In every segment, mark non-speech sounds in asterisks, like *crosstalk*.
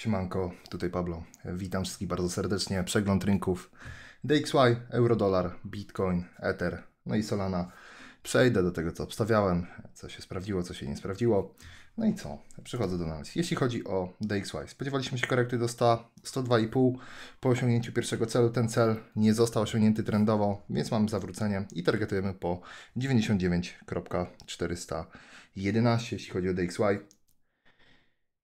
Siemanko, tutaj Pablo. Witam wszystkich bardzo serdecznie. Przegląd rynków DXY, Eurodolar, Bitcoin, Ether, no i Solana. Przejdę do tego, co obstawiałem, co się sprawdziło, co się nie sprawdziło. No i co? Przechodzę do nas. Jeśli chodzi o DXY, spodziewaliśmy się korekty do 100, 102,5 po osiągnięciu pierwszego celu. Ten cel nie został osiągnięty trendowo, więc mamy zawrócenie i targetujemy po 99,411. Jeśli chodzi o DXY,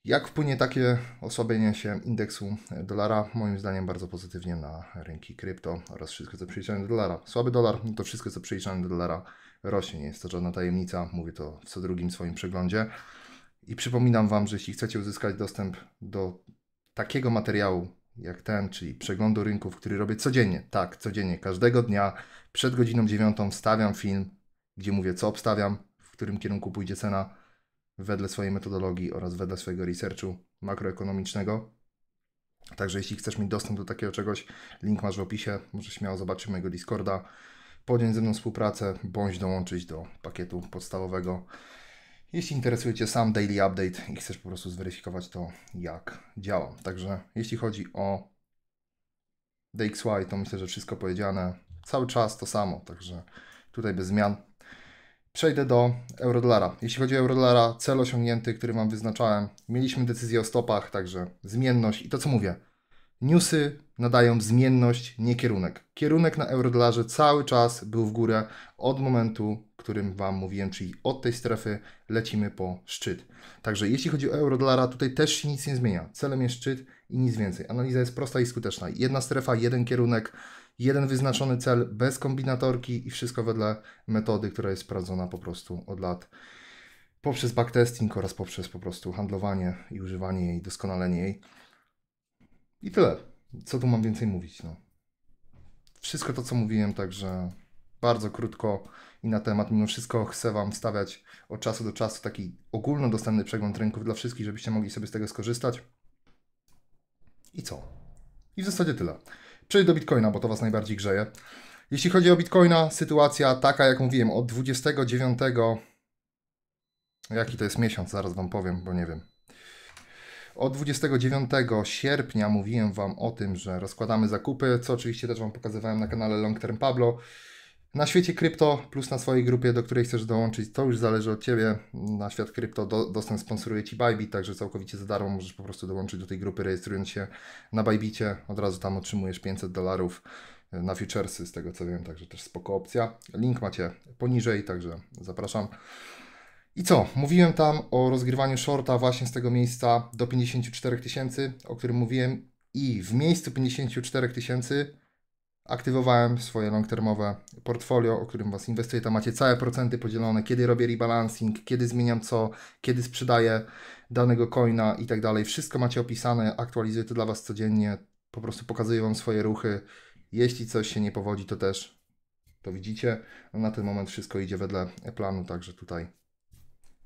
jak wpłynie takie osłabienie się indeksu dolara? Moim zdaniem bardzo pozytywnie na rynki krypto oraz wszystko, co przeliczamy do dolara. Słaby dolar to wszystko, co przeliczamy do dolara rośnie. Nie jest to żadna tajemnica, mówię to w co drugim swoim przeglądzie. I przypominam Wam, że jeśli chcecie uzyskać dostęp do takiego materiału jak ten, czyli przeglądu rynków, który robię codziennie, tak, codziennie, każdego dnia przed godziną 9 wstawiam film, gdzie mówię, co obstawiam, w którym kierunku pójdzie cena wedle swojej metodologii oraz wedle swojego researchu makroekonomicznego. Także jeśli chcesz mieć dostęp do takiego czegoś, link masz w opisie, może śmiało zobaczyć mojego Discorda, podjąć ze mną współpracę, bądź dołączyć do pakietu podstawowego. Jeśli interesuje Cię sam daily update i chcesz po prostu zweryfikować to, jak działa. Także jeśli chodzi o DXY, to myślę, że wszystko powiedziane. Cały czas to samo, także tutaj bez zmian. Przejdę do eurodolara. Jeśli chodzi o eurodolara, cel osiągnięty, który Wam wyznaczałem, mieliśmy decyzję o stopach, także zmienność i to co mówię. Newsy nadają zmienność, nie kierunek. Kierunek na eurodolarze cały czas był w górę od momentu, którym Wam mówiłem, czyli od tej strefy lecimy po szczyt. Także jeśli chodzi o eurodolara, tutaj też się nic nie zmienia. Celem jest szczyt i nic więcej. Analiza jest prosta i skuteczna. Jedna strefa, jeden kierunek jeden wyznaczony cel bez kombinatorki i wszystko wedle metody, która jest sprawdzona po prostu od lat poprzez backtesting oraz poprzez po prostu handlowanie i używanie jej, doskonalenie jej. I tyle. Co tu mam więcej mówić? No. Wszystko to, co mówiłem, także bardzo krótko i na temat. Mimo wszystko chcę Wam stawiać od czasu do czasu taki ogólnodostępny przegląd rynków dla wszystkich, żebyście mogli sobie z tego skorzystać. I co? I w zasadzie tyle. Czyli do Bitcoina, bo to Was najbardziej grzeje. Jeśli chodzi o Bitcoina, sytuacja taka, jak mówiłem, od 29. Jaki to jest miesiąc, zaraz Wam powiem, bo nie wiem. Od 29 sierpnia mówiłem Wam o tym, że rozkładamy zakupy, co oczywiście też Wam pokazywałem na kanale Long Term Pablo na świecie krypto plus na swojej grupie, do której chcesz dołączyć, to już zależy od Ciebie. Na świat krypto do, dostęp sponsoruje Ci Bybit, także całkowicie za darmo możesz po prostu dołączyć do tej grupy, rejestrując się na Bybicie. Od razu tam otrzymujesz 500 dolarów e, na futuresy, z tego co wiem, także też spoko opcja. Link macie poniżej, także zapraszam. I co? Mówiłem tam o rozgrywaniu shorta właśnie z tego miejsca do 54 tysięcy, o którym mówiłem i w miejscu 54 tysięcy aktywowałem swoje long-termowe portfolio, o którym Was inwestuję. Tam macie całe procenty podzielone, kiedy robię rebalancing, kiedy zmieniam co, kiedy sprzedaję danego coina i tak dalej. Wszystko macie opisane, aktualizuję to dla Was codziennie, po prostu pokazuję Wam swoje ruchy. Jeśli coś się nie powodzi, to też to widzicie. No, na ten moment wszystko idzie wedle planu, także tutaj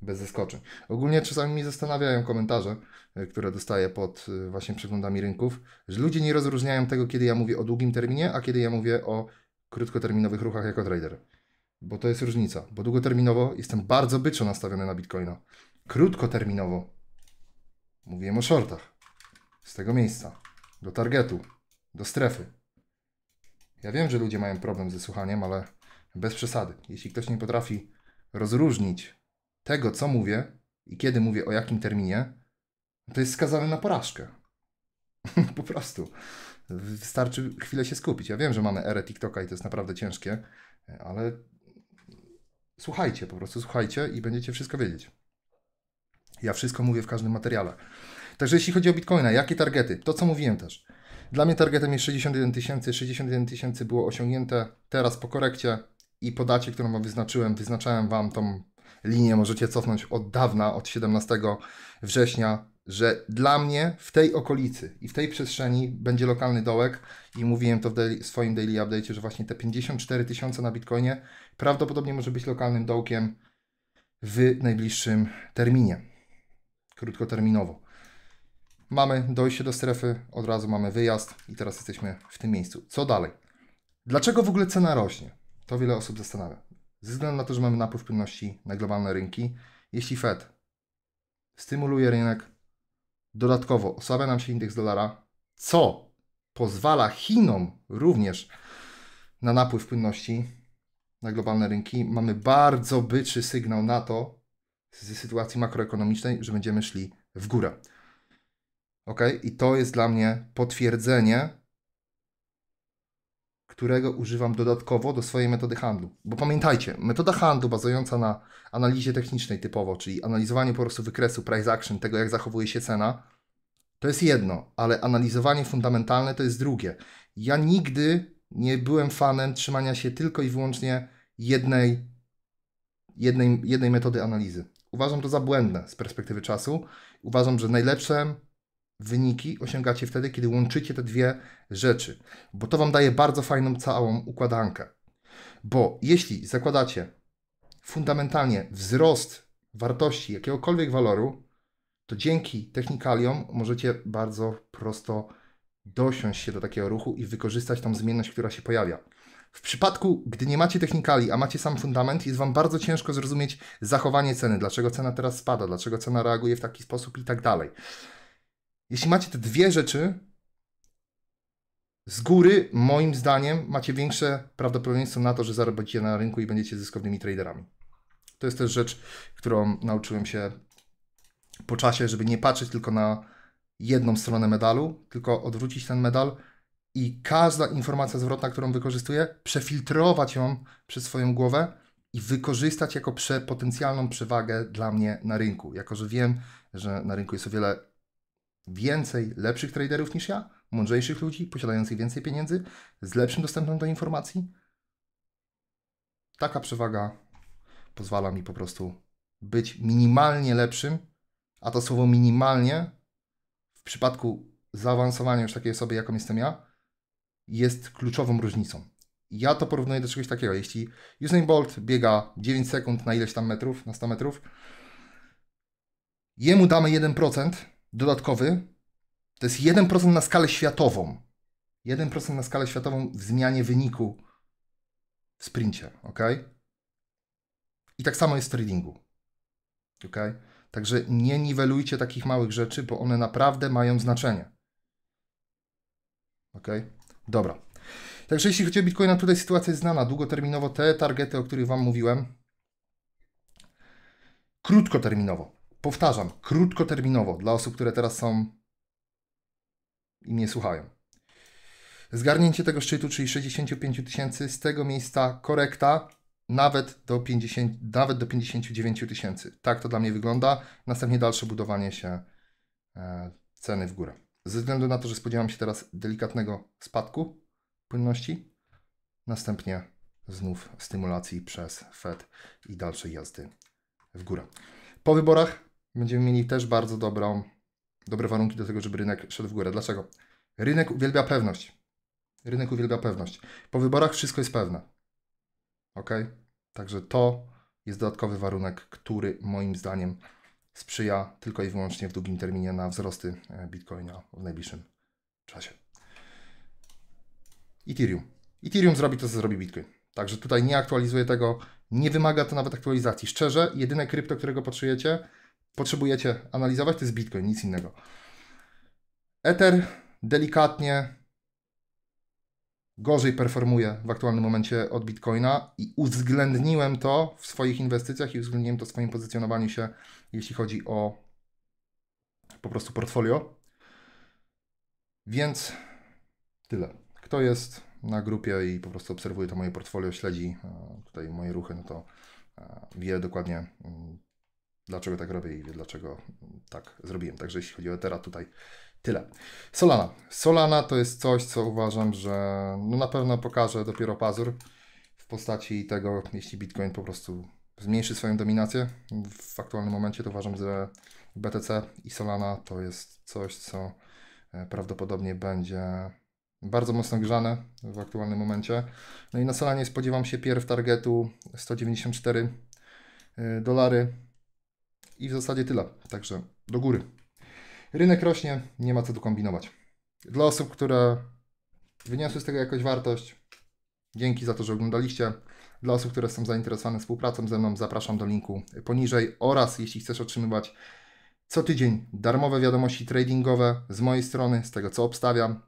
bez zaskoczeń. Ogólnie czasami mi zastanawiają komentarze, e, które dostaję pod e, właśnie przeglądami rynków, że ludzie nie rozróżniają tego, kiedy ja mówię o długim terminie, a kiedy ja mówię o krótkoterminowych ruchach jako trader. Bo to jest różnica, bo długoterminowo jestem bardzo byczo nastawiony na Bitcoina. Krótkoterminowo mówiłem o shortach. Z tego miejsca, do targetu, do strefy. Ja wiem, że ludzie mają problem ze słuchaniem, ale bez przesady. Jeśli ktoś nie potrafi rozróżnić tego, co mówię i kiedy mówię o jakim terminie, to jest skazane na porażkę. *laughs* po prostu. Wystarczy chwilę się skupić. Ja wiem, że mamy erę TikToka i to jest naprawdę ciężkie, ale słuchajcie, po prostu słuchajcie i będziecie wszystko wiedzieć. Ja wszystko mówię w każdym materiale. Także jeśli chodzi o Bitcoina, jakie targety? To co mówiłem też. Dla mnie targetem jest 61 tysięcy. 61 tysięcy było osiągnięte teraz po korekcie i po dacie, którą wyznaczyłem, wyznaczałem Wam tą linię możecie cofnąć od dawna, od 17 września, że dla mnie w tej okolicy i w tej przestrzeni będzie lokalny dołek i mówiłem to w daily, swoim daily update, że właśnie te 54 tysiące na Bitcoinie prawdopodobnie może być lokalnym dołkiem w najbliższym terminie, krótkoterminowo. Mamy dojście do strefy, od razu mamy wyjazd i teraz jesteśmy w tym miejscu. Co dalej? Dlaczego w ogóle cena rośnie? To wiele osób zastanawia. Ze względu na to, że mamy napływ płynności na globalne rynki, jeśli Fed stymuluje rynek, dodatkowo osłabia nam się indeks dolara, co pozwala Chinom również na napływ płynności na globalne rynki, mamy bardzo byczy sygnał na to ze sytuacji makroekonomicznej, że będziemy szli w górę. Ok? I to jest dla mnie potwierdzenie którego używam dodatkowo do swojej metody handlu. Bo pamiętajcie, metoda handlu bazująca na analizie technicznej typowo, czyli analizowaniu po prostu wykresu price action, tego jak zachowuje się cena, to jest jedno, ale analizowanie fundamentalne to jest drugie. Ja nigdy nie byłem fanem trzymania się tylko i wyłącznie jednej, jednej, jednej metody analizy. Uważam to za błędne z perspektywy czasu. Uważam, że najlepszym wyniki osiągacie wtedy, kiedy łączycie te dwie rzeczy, bo to Wam daje bardzo fajną całą układankę. Bo jeśli zakładacie fundamentalnie wzrost wartości jakiegokolwiek waloru, to dzięki technikaliom możecie bardzo prosto dosiąść się do takiego ruchu i wykorzystać tą zmienność, która się pojawia. W przypadku, gdy nie macie technikali, a macie sam fundament, jest Wam bardzo ciężko zrozumieć zachowanie ceny, dlaczego cena teraz spada, dlaczego cena reaguje w taki sposób i tak dalej. Jeśli macie te dwie rzeczy, z góry, moim zdaniem, macie większe prawdopodobieństwo na to, że zarobicie na rynku i będziecie zyskownymi traderami. To jest też rzecz, którą nauczyłem się po czasie, żeby nie patrzeć tylko na jedną stronę medalu, tylko odwrócić ten medal i każda informacja zwrotna, którą wykorzystuję, przefiltrować ją przez swoją głowę i wykorzystać jako potencjalną przewagę dla mnie na rynku. Jako, że wiem, że na rynku jest o wiele więcej lepszych traderów niż ja, mądrzejszych ludzi, posiadających więcej pieniędzy, z lepszym dostępem do informacji. Taka przewaga pozwala mi po prostu być minimalnie lepszym, a to słowo minimalnie w przypadku zaawansowania już takiej osoby, jaką jestem ja, jest kluczową różnicą. Ja to porównuję do czegoś takiego. Jeśli Usain Bolt biega 9 sekund na ileś tam metrów, na 100 metrów, jemu damy 1%, dodatkowy to jest 1% na skalę światową. 1% na skalę światową w zmianie wyniku w sprincie, ok? I tak samo jest w tradingu, ok? Także nie niwelujcie takich małych rzeczy, bo one naprawdę mają znaczenie. Ok? Dobra. Także jeśli chodzi o Bitcoina, tutaj sytuacja jest znana. Długoterminowo te targety, o których Wam mówiłem, krótkoterminowo powtarzam, krótkoterminowo dla osób, które teraz są i mnie słuchają. Zgarnięcie tego szczytu, czyli 65 tysięcy, z tego miejsca korekta nawet do, 50, nawet do 59 tysięcy. Tak to dla mnie wygląda. Następnie dalsze budowanie się e, ceny w górę. Ze względu na to, że spodziewam się teraz delikatnego spadku płynności, następnie znów stymulacji przez Fed i dalszej jazdy w górę. Po wyborach będziemy mieli też bardzo dobrą, dobre warunki do tego, żeby rynek szedł w górę. Dlaczego? Rynek uwielbia pewność. Rynek uwielbia pewność. Po wyborach wszystko jest pewne. Ok? Także to jest dodatkowy warunek, który moim zdaniem sprzyja tylko i wyłącznie w długim terminie na wzrosty e, Bitcoina w najbliższym czasie. Ethereum. Ethereum zrobi to, co zrobi Bitcoin. Także tutaj nie aktualizuję tego, nie wymaga to nawet aktualizacji. Szczerze, jedyne krypto, którego potrzebujecie, potrzebujecie analizować, to jest Bitcoin, nic innego. Ether delikatnie gorzej performuje w aktualnym momencie od Bitcoina i uwzględniłem to w swoich inwestycjach i uwzględniłem to w swoim pozycjonowaniu się, jeśli chodzi o po prostu portfolio. Więc tyle. Kto jest na grupie i po prostu obserwuje to moje portfolio, śledzi e, tutaj moje ruchy, no to e, wie dokładnie mm, dlaczego tak robię i dlaczego tak zrobiłem. Także jeśli chodzi o Ethera, tutaj tyle. Solana. Solana to jest coś, co uważam, że no na pewno pokaże dopiero pazur w postaci tego, jeśli Bitcoin po prostu zmniejszy swoją dominację. W aktualnym momencie to uważam, że BTC i Solana to jest coś, co e, prawdopodobnie będzie bardzo mocno grzane w aktualnym momencie. No i na Solanie spodziewam się pierw targetu 194 e, dolary i w zasadzie tyle. Także do góry. Rynek rośnie, nie ma co tu kombinować. Dla osób, które wyniosły z tego jakąś wartość, dzięki za to, że oglądaliście. Dla osób, które są zainteresowane współpracą ze mną, zapraszam do linku poniżej oraz jeśli chcesz otrzymywać co tydzień darmowe wiadomości tradingowe z mojej strony, z tego co obstawiam,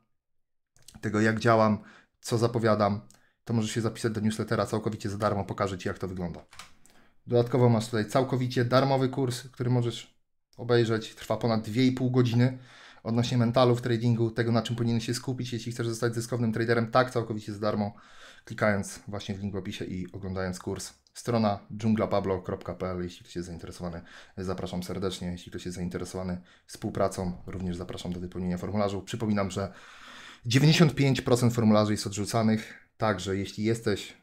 tego jak działam, co zapowiadam, to możesz się zapisać do newslettera całkowicie za darmo, pokażę Ci jak to wygląda. Dodatkowo masz tutaj całkowicie darmowy kurs, który możesz obejrzeć. Trwa ponad 2,5 godziny odnośnie mentalu w tradingu, tego na czym powinien się skupić, jeśli chcesz zostać zyskownym traderem, tak, całkowicie za darmo, klikając właśnie w link w opisie i oglądając kurs. Strona dżunglapablo.pl, jeśli ktoś jest zainteresowany, zapraszam serdecznie. Jeśli ktoś jest zainteresowany współpracą, również zapraszam do wypełnienia formularzu. Przypominam, że 95% formularzy jest odrzucanych, także jeśli jesteś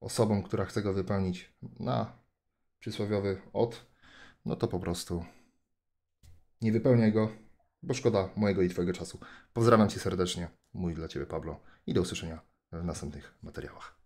osobą, która chce go wypełnić na przysłowiowy od, no to po prostu nie wypełniaj go, bo szkoda mojego i Twojego czasu. Pozdrawiam Cię serdecznie, mój dla Ciebie Pablo i do usłyszenia w następnych materiałach.